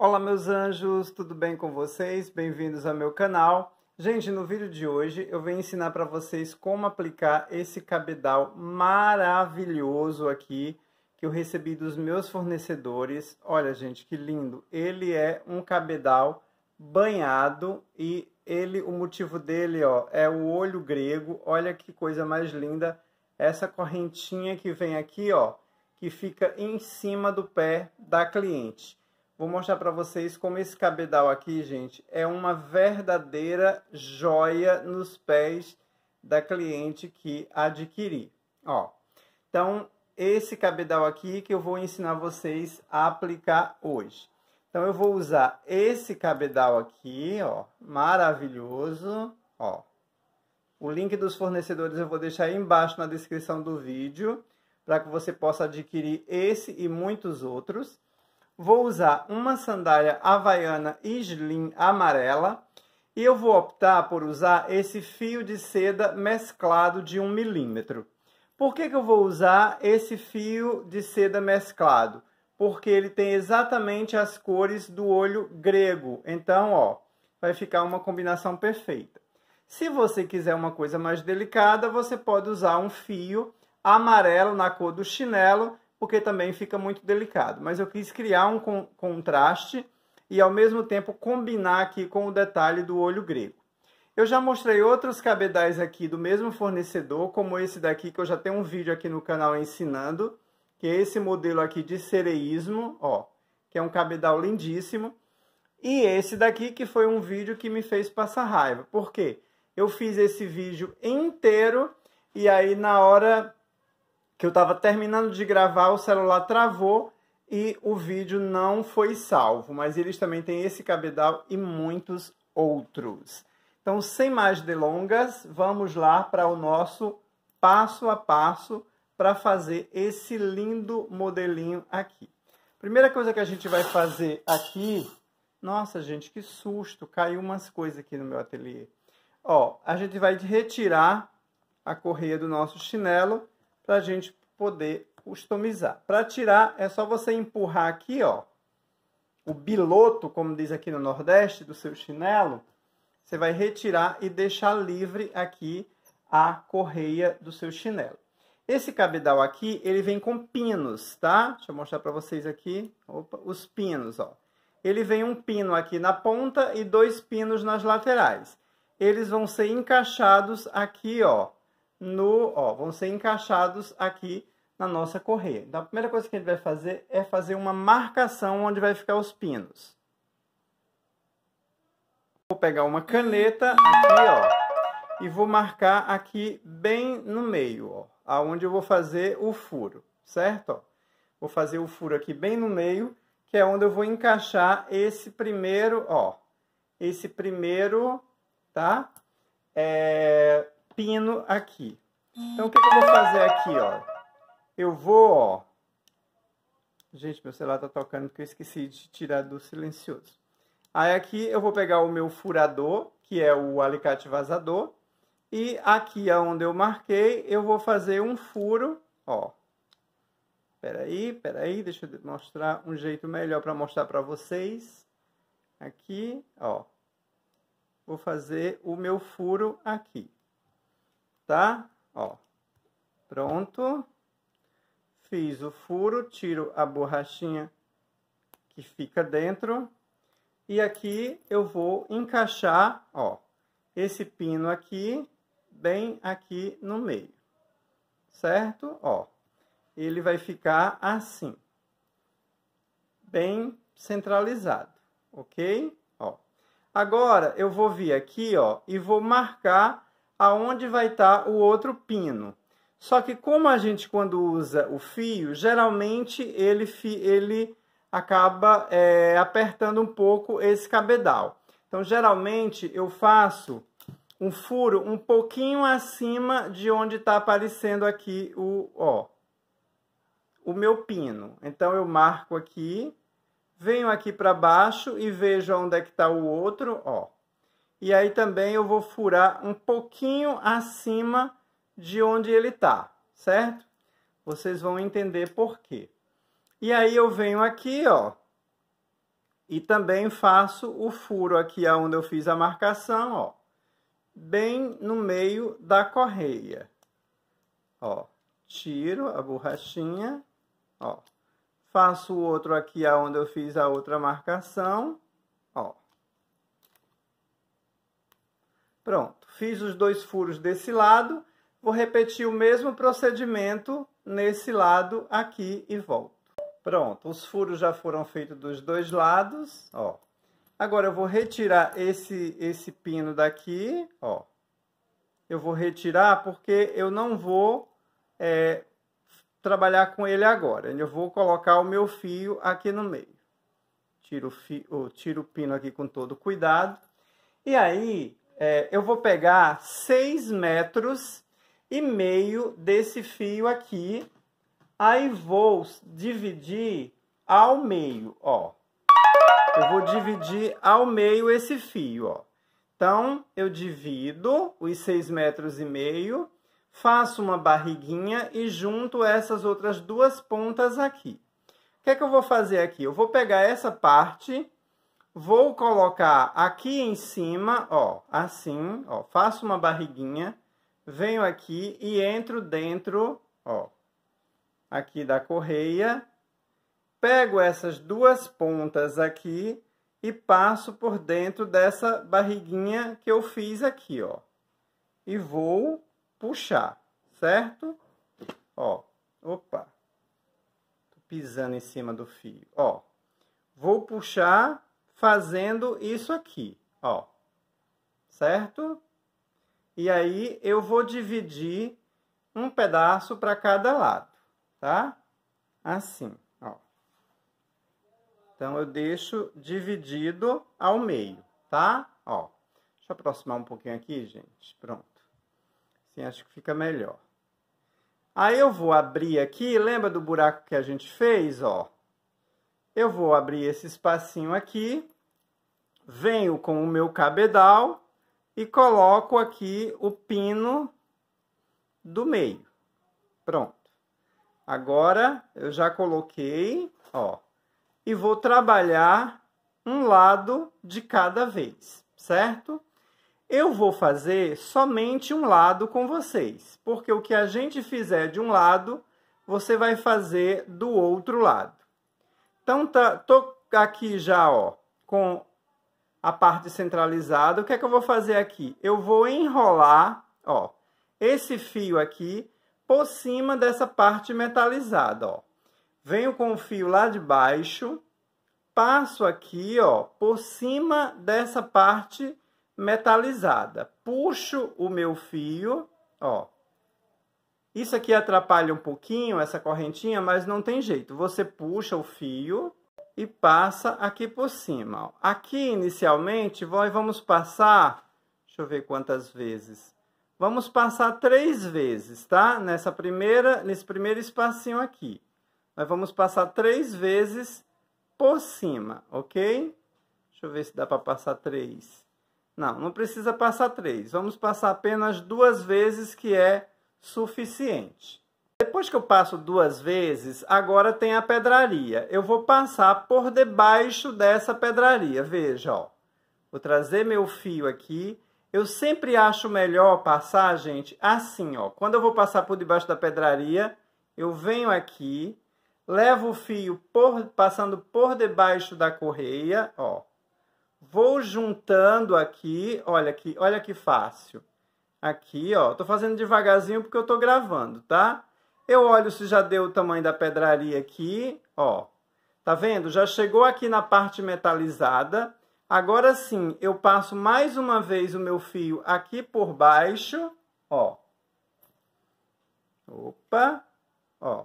Olá meus anjos, tudo bem com vocês? Bem-vindos ao meu canal. Gente, no vídeo de hoje eu venho ensinar para vocês como aplicar esse cabedal maravilhoso aqui que eu recebi dos meus fornecedores. Olha, gente, que lindo! Ele é um cabedal banhado e ele, o motivo dele, ó, é o olho grego. Olha que coisa mais linda! Essa correntinha que vem aqui, ó, que fica em cima do pé da cliente. Vou mostrar para vocês como esse cabedal aqui, gente, é uma verdadeira joia nos pés da cliente que adquirir. Ó, então, esse cabedal aqui que eu vou ensinar vocês a aplicar hoje. Então, eu vou usar esse cabedal aqui, ó, maravilhoso, ó. O link dos fornecedores eu vou deixar aí embaixo na descrição do vídeo, para que você possa adquirir esse e muitos outros vou usar uma sandália havaiana slim amarela e eu vou optar por usar esse fio de seda mesclado de 1 milímetro. Por que, que eu vou usar esse fio de seda mesclado? Porque ele tem exatamente as cores do olho grego. Então, ó, vai ficar uma combinação perfeita. Se você quiser uma coisa mais delicada, você pode usar um fio amarelo na cor do chinelo porque também fica muito delicado. Mas eu quis criar um con contraste e ao mesmo tempo combinar aqui com o detalhe do olho grego. Eu já mostrei outros cabedais aqui do mesmo fornecedor, como esse daqui, que eu já tenho um vídeo aqui no canal ensinando, que é esse modelo aqui de cereísmo, ó, que é um cabedal lindíssimo. E esse daqui que foi um vídeo que me fez passar raiva. Por quê? Eu fiz esse vídeo inteiro e aí na hora que eu estava terminando de gravar, o celular travou e o vídeo não foi salvo. Mas eles também têm esse cabedal e muitos outros. Então, sem mais delongas, vamos lá para o nosso passo a passo para fazer esse lindo modelinho aqui. Primeira coisa que a gente vai fazer aqui... Nossa, gente, que susto! Caiu umas coisas aqui no meu ateliê. Ó, a gente vai retirar a correia do nosso chinelo para a gente poder customizar. Para tirar, é só você empurrar aqui, ó, o biloto, como diz aqui no Nordeste, do seu chinelo. Você vai retirar e deixar livre aqui a correia do seu chinelo. Esse cabedal aqui, ele vem com pinos, tá? Deixa eu mostrar para vocês aqui. Opa, os pinos, ó. Ele vem um pino aqui na ponta e dois pinos nas laterais. Eles vão ser encaixados aqui, ó, no, ó, vão ser encaixados aqui na nossa correia. Então, a primeira coisa que a gente vai fazer é fazer uma marcação onde vai ficar os pinos. Vou pegar uma caneta aqui, ó, e vou marcar aqui bem no meio, ó, aonde eu vou fazer o furo, certo? Ó, vou fazer o furo aqui bem no meio, que é onde eu vou encaixar esse primeiro, ó, esse primeiro, tá? É, pino aqui. Então, o que, que eu vou fazer aqui, ó? Eu vou, ó... Gente, meu celular tá tocando porque eu esqueci de tirar do silencioso. Aí aqui eu vou pegar o meu furador, que é o alicate vazador, e aqui onde eu marquei, eu vou fazer um furo, ó. Peraí, peraí, deixa eu mostrar um jeito melhor para mostrar para vocês. Aqui, ó. Vou fazer o meu furo aqui tá? Ó, pronto. Fiz o furo, tiro a borrachinha que fica dentro. E aqui eu vou encaixar, ó, esse pino aqui, bem aqui no meio. Certo? Ó, ele vai ficar assim. Bem centralizado, ok? Ó. Agora, eu vou vir aqui, ó, e vou marcar aonde vai estar tá o outro pino. Só que como a gente quando usa o fio, geralmente ele, ele acaba é, apertando um pouco esse cabedal. Então geralmente eu faço um furo um pouquinho acima de onde está aparecendo aqui o, ó, o meu pino. Então eu marco aqui, venho aqui para baixo e vejo onde é que está o outro, ó. E aí também eu vou furar um pouquinho acima de onde ele está, certo? Vocês vão entender por quê. E aí eu venho aqui, ó, e também faço o furo aqui onde eu fiz a marcação, ó, bem no meio da correia. Ó, tiro a borrachinha, ó, faço o outro aqui onde eu fiz a outra marcação, ó. Pronto, fiz os dois furos desse lado, vou repetir o mesmo procedimento nesse lado aqui e volto. Pronto, os furos já foram feitos dos dois lados, ó. Agora eu vou retirar esse, esse pino daqui, ó. Eu vou retirar porque eu não vou é, trabalhar com ele agora. Eu vou colocar o meu fio aqui no meio. Tiro o, fio, tiro o pino aqui com todo cuidado. E aí, é, eu vou pegar 6 metros e meio desse fio aqui, aí vou dividir ao meio, ó. Eu vou dividir ao meio esse fio, ó. Então, eu divido os 6 metros e meio, faço uma barriguinha e junto essas outras duas pontas aqui. O que é que eu vou fazer aqui? Eu vou pegar essa parte Vou colocar aqui em cima, ó, assim, ó, faço uma barriguinha, venho aqui e entro dentro, ó, aqui da correia, pego essas duas pontas aqui e passo por dentro dessa barriguinha que eu fiz aqui, ó. E vou puxar, certo? Ó, opa, tô pisando em cima do fio, ó. Vou puxar fazendo isso aqui, ó. Certo? E aí eu vou dividir um pedaço para cada lado, tá? Assim, ó. Então eu deixo dividido ao meio, tá? Ó. Deixa eu aproximar um pouquinho aqui, gente. Pronto. Assim acho que fica melhor. Aí eu vou abrir aqui, lembra do buraco que a gente fez, ó? eu vou abrir esse espacinho aqui, venho com o meu cabedal e coloco aqui o pino do meio. Pronto. Agora, eu já coloquei, ó, e vou trabalhar um lado de cada vez, certo? Eu vou fazer somente um lado com vocês, porque o que a gente fizer de um lado, você vai fazer do outro lado. Então, tá, tô aqui já, ó, com a parte centralizada. O que é que eu vou fazer aqui? Eu vou enrolar, ó, esse fio aqui por cima dessa parte metalizada, ó. Venho com o fio lá de baixo, passo aqui, ó, por cima dessa parte metalizada. Puxo o meu fio, ó, isso aqui atrapalha um pouquinho essa correntinha, mas não tem jeito. Você puxa o fio e passa aqui por cima. Ó. Aqui, inicialmente, nós vamos passar... Deixa eu ver quantas vezes. Vamos passar três vezes, tá? Nessa primeira, nesse primeiro espacinho aqui. Nós vamos passar três vezes por cima, ok? Deixa eu ver se dá para passar três. Não, não precisa passar três. Vamos passar apenas duas vezes, que é suficiente. Depois que eu passo duas vezes, agora tem a pedraria. Eu vou passar por debaixo dessa pedraria. Veja, ó. Vou trazer meu fio aqui. Eu sempre acho melhor passar, gente, assim, ó. Quando eu vou passar por debaixo da pedraria, eu venho aqui, levo o fio por, passando por debaixo da correia, ó. Vou juntando aqui, olha aqui, olha que fácil aqui, ó. Tô fazendo devagarzinho porque eu tô gravando, tá? Eu olho se já deu o tamanho da pedraria aqui, ó. Tá vendo? Já chegou aqui na parte metalizada. Agora sim, eu passo mais uma vez o meu fio aqui por baixo, ó. Opa, ó.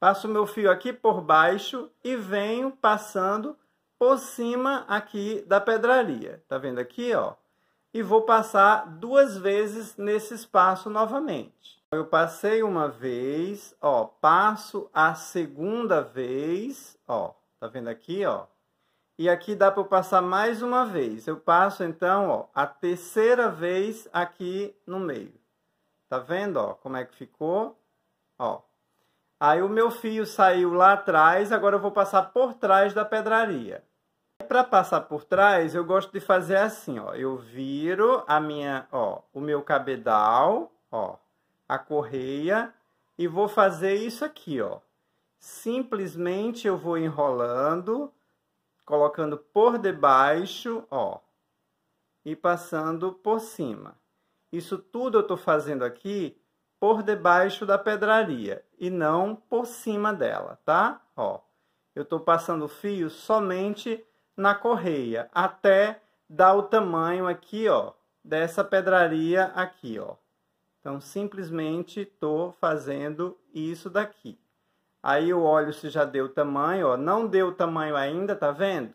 Passo o meu fio aqui por baixo e venho passando por cima aqui da pedraria. Tá vendo aqui, ó? e vou passar duas vezes nesse espaço novamente. Eu passei uma vez, ó, passo a segunda vez, ó, tá vendo aqui, ó? E aqui dá para eu passar mais uma vez. Eu passo então, ó, a terceira vez aqui no meio. Tá vendo, ó, como é que ficou? Ó. Aí o meu fio saiu lá atrás, agora eu vou passar por trás da pedraria. Para passar por trás, eu gosto de fazer assim, ó. Eu viro a minha, ó, o meu cabedal, ó, a correia e vou fazer isso aqui, ó. Simplesmente eu vou enrolando, colocando por debaixo, ó, e passando por cima. Isso tudo eu estou fazendo aqui por debaixo da pedraria e não por cima dela, tá? Ó, eu estou passando fio somente na correia, até dar o tamanho aqui, ó, dessa pedraria aqui, ó. Então, simplesmente estou fazendo isso daqui. Aí o óleo se já deu tamanho, ó, não deu tamanho ainda, tá vendo?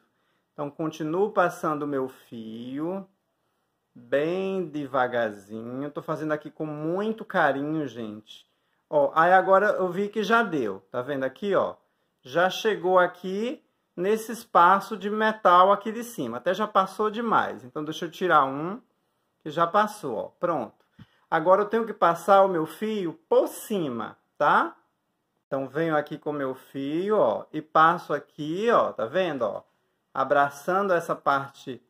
Então, continuo passando o meu fio, bem devagarzinho. Tô fazendo aqui com muito carinho, gente. Ó, aí agora eu vi que já deu, tá vendo aqui, ó? Já chegou aqui nesse espaço de metal aqui de cima. Até já passou demais. Então, deixa eu tirar um, que já passou, ó. Pronto. Agora, eu tenho que passar o meu fio por cima, tá? Então, venho aqui com o meu fio, ó, e passo aqui, ó, tá vendo, ó? Abraçando essa parte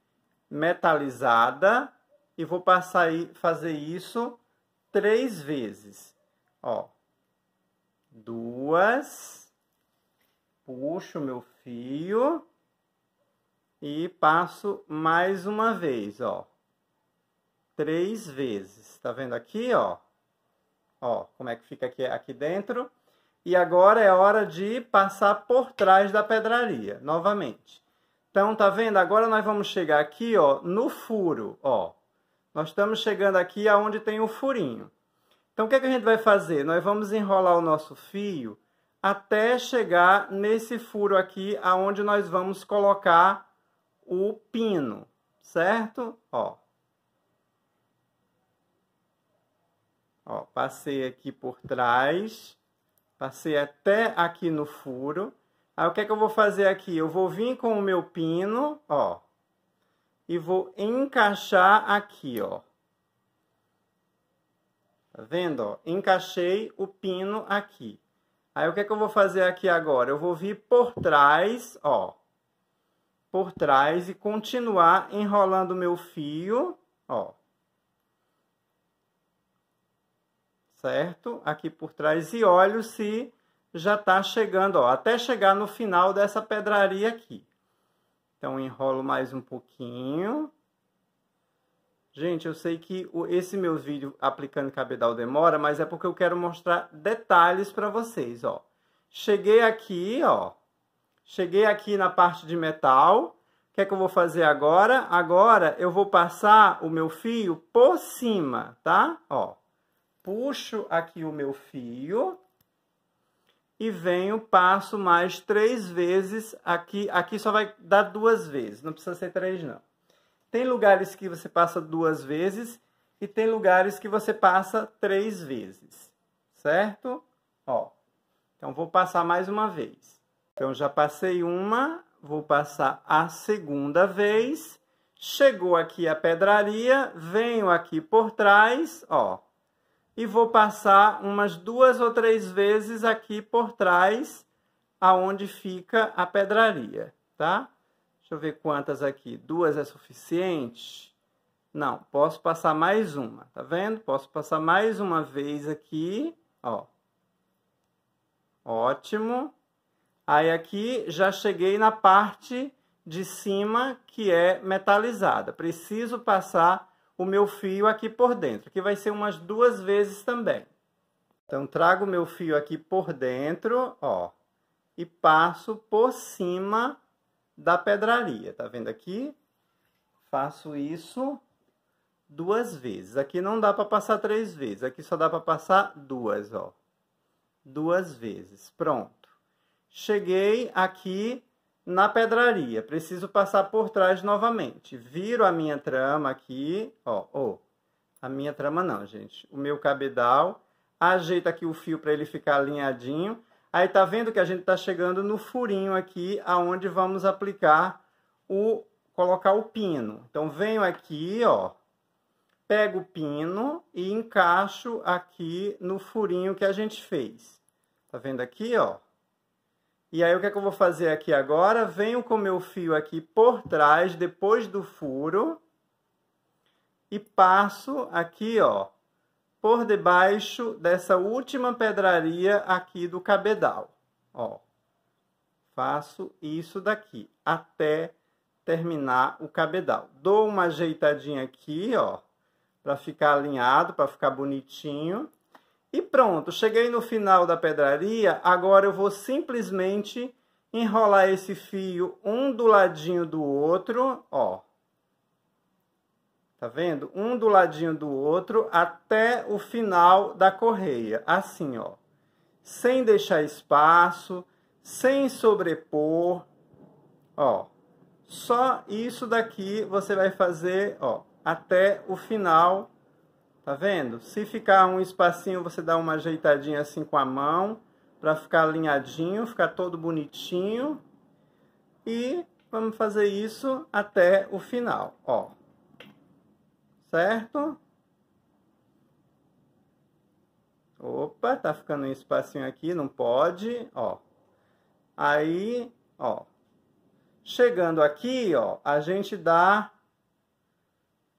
metalizada e vou passar e fazer isso três vezes, ó. Duas puxo meu fio e passo mais uma vez, ó. Três vezes. Tá vendo aqui, ó? Ó, como é que fica aqui, aqui dentro. E agora é hora de passar por trás da pedraria, novamente. Então, tá vendo? Agora nós vamos chegar aqui, ó, no furo, ó. Nós estamos chegando aqui aonde tem o furinho. Então, o que, é que a gente vai fazer? Nós vamos enrolar o nosso fio até chegar nesse furo aqui, aonde nós vamos colocar o pino, certo? Ó. Ó, passei aqui por trás, passei até aqui no furo. Aí o que é que eu vou fazer aqui? Eu vou vir com o meu pino, ó, e vou encaixar aqui, ó. Tá vendo, ó? Encaixei o pino aqui. Aí o que, é que eu vou fazer aqui agora? Eu vou vir por trás, ó, por trás e continuar enrolando meu fio, ó. Certo? Aqui por trás e olho se já tá chegando, ó, até chegar no final dessa pedraria aqui. Então enrolo mais um pouquinho. Gente, eu sei que esse meu vídeo aplicando cabedal demora, mas é porque eu quero mostrar detalhes para vocês, ó. Cheguei aqui, ó. Cheguei aqui na parte de metal. O que é que eu vou fazer agora? Agora eu vou passar o meu fio por cima, tá? Ó. Puxo aqui o meu fio e venho, passo mais três vezes aqui. Aqui só vai dar duas vezes, não precisa ser três não. Tem lugares que você passa duas vezes e tem lugares que você passa três vezes, certo? Ó, então vou passar mais uma vez. Então já passei uma, vou passar a segunda vez. Chegou aqui a pedraria, venho aqui por trás, ó, e vou passar umas duas ou três vezes aqui por trás, aonde fica a pedraria, tá? Deixa eu ver quantas aqui. Duas é suficiente? Não, posso passar mais uma, tá vendo? Posso passar mais uma vez aqui, ó. Ótimo. Aí aqui já cheguei na parte de cima que é metalizada. Preciso passar o meu fio aqui por dentro, que vai ser umas duas vezes também. Então trago meu fio aqui por dentro, ó, e passo por cima da pedraria. Tá vendo aqui? Faço isso duas vezes. Aqui não dá para passar três vezes, aqui só dá para passar duas, ó. Duas vezes. Pronto. Cheguei aqui na pedraria. Preciso passar por trás novamente. Viro a minha trama aqui, ó, A minha trama não, gente. O meu cabedal. Ajeita aqui o fio para ele ficar alinhadinho Aí tá vendo que a gente está chegando no furinho aqui, aonde vamos aplicar o colocar o pino. Então venho aqui, ó, pego o pino e encaixo aqui no furinho que a gente fez. Tá vendo aqui, ó? E aí o que é que eu vou fazer aqui agora? Venho com meu fio aqui por trás, depois do furo, e passo aqui, ó, por debaixo dessa última pedraria aqui do cabedal. Ó, faço isso daqui até terminar o cabedal. Dou uma ajeitadinha aqui, ó, para ficar alinhado, para ficar bonitinho. E pronto, cheguei no final da pedraria, agora eu vou simplesmente enrolar esse fio um do ladinho do outro, ó, Tá vendo? Um do ladinho do outro até o final da correia. Assim, ó. Sem deixar espaço, sem sobrepor. Ó. Só isso daqui você vai fazer, ó, até o final. Tá vendo? Se ficar um espacinho, você dá uma ajeitadinha assim com a mão para ficar alinhadinho, ficar todo bonitinho. E vamos fazer isso até o final, ó certo? Opa, tá ficando um espacinho aqui, não pode, ó. Aí, ó. Chegando aqui, ó, a gente dá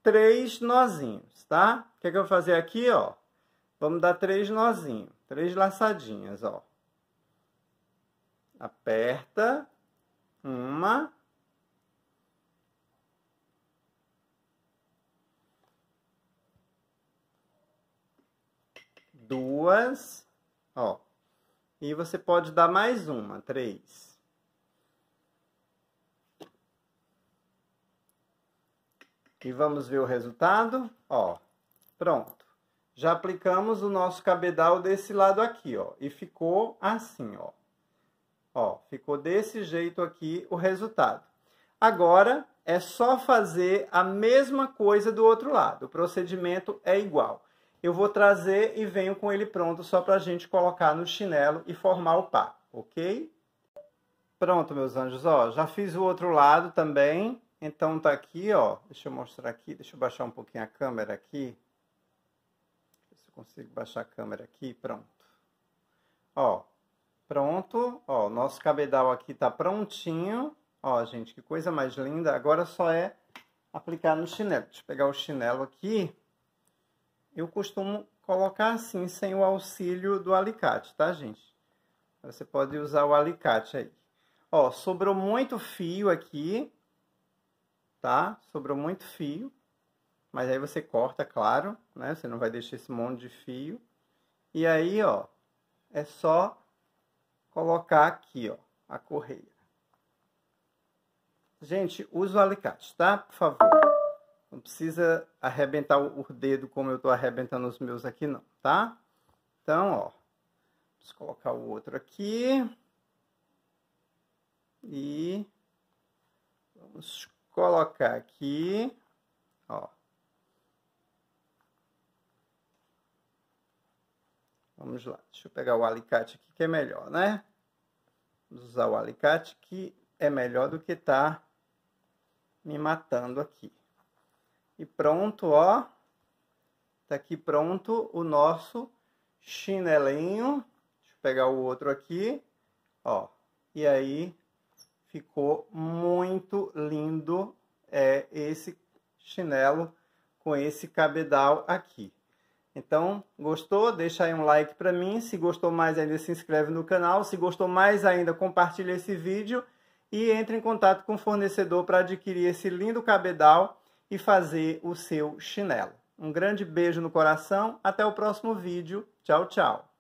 três nozinhos, tá? O que, é que eu vou fazer aqui, ó? Vamos dar três nozinhos, três laçadinhas, ó. Aperta, uma, duas, ó. E você pode dar mais uma, três. E vamos ver o resultado, ó. Pronto. Já aplicamos o nosso cabedal desse lado aqui, ó. E ficou assim, ó. Ó, ficou desse jeito aqui o resultado. Agora, é só fazer a mesma coisa do outro lado. O procedimento é igual eu vou trazer e venho com ele pronto só para a gente colocar no chinelo e formar o par, ok? Pronto, meus anjos, ó, já fiz o outro lado também, então tá aqui, ó, deixa eu mostrar aqui, deixa eu baixar um pouquinho a câmera aqui, se eu consigo baixar a câmera aqui, pronto. Ó, pronto, ó, nosso cabedal aqui tá prontinho, ó, gente, que coisa mais linda, agora só é aplicar no chinelo, deixa eu pegar o chinelo aqui, eu costumo colocar assim, sem o auxílio do alicate, tá, gente? Você pode usar o alicate aí. Ó, sobrou muito fio aqui, tá? Sobrou muito fio. Mas aí você corta, claro, né? Você não vai deixar esse monte de fio. E aí, ó, é só colocar aqui, ó, a correia. Gente, usa o alicate, tá? Por favor. Não precisa arrebentar o dedo como eu estou arrebentando os meus aqui, não, tá? Então, ó. Vamos colocar o outro aqui. E vamos colocar aqui, ó. Vamos lá, deixa eu pegar o alicate aqui que é melhor, né? Vamos usar o alicate que é melhor do que tá me matando aqui. E pronto, ó. Tá aqui pronto o nosso chinelinho. Deixa eu pegar o outro aqui. Ó. E aí ficou muito lindo é esse chinelo com esse cabedal aqui. Então, gostou? Deixa aí um like para mim. Se gostou mais ainda, se inscreve no canal. Se gostou mais ainda, compartilha esse vídeo e entre em contato com o fornecedor para adquirir esse lindo cabedal e fazer o seu chinelo. Um grande beijo no coração, até o próximo vídeo. Tchau, tchau.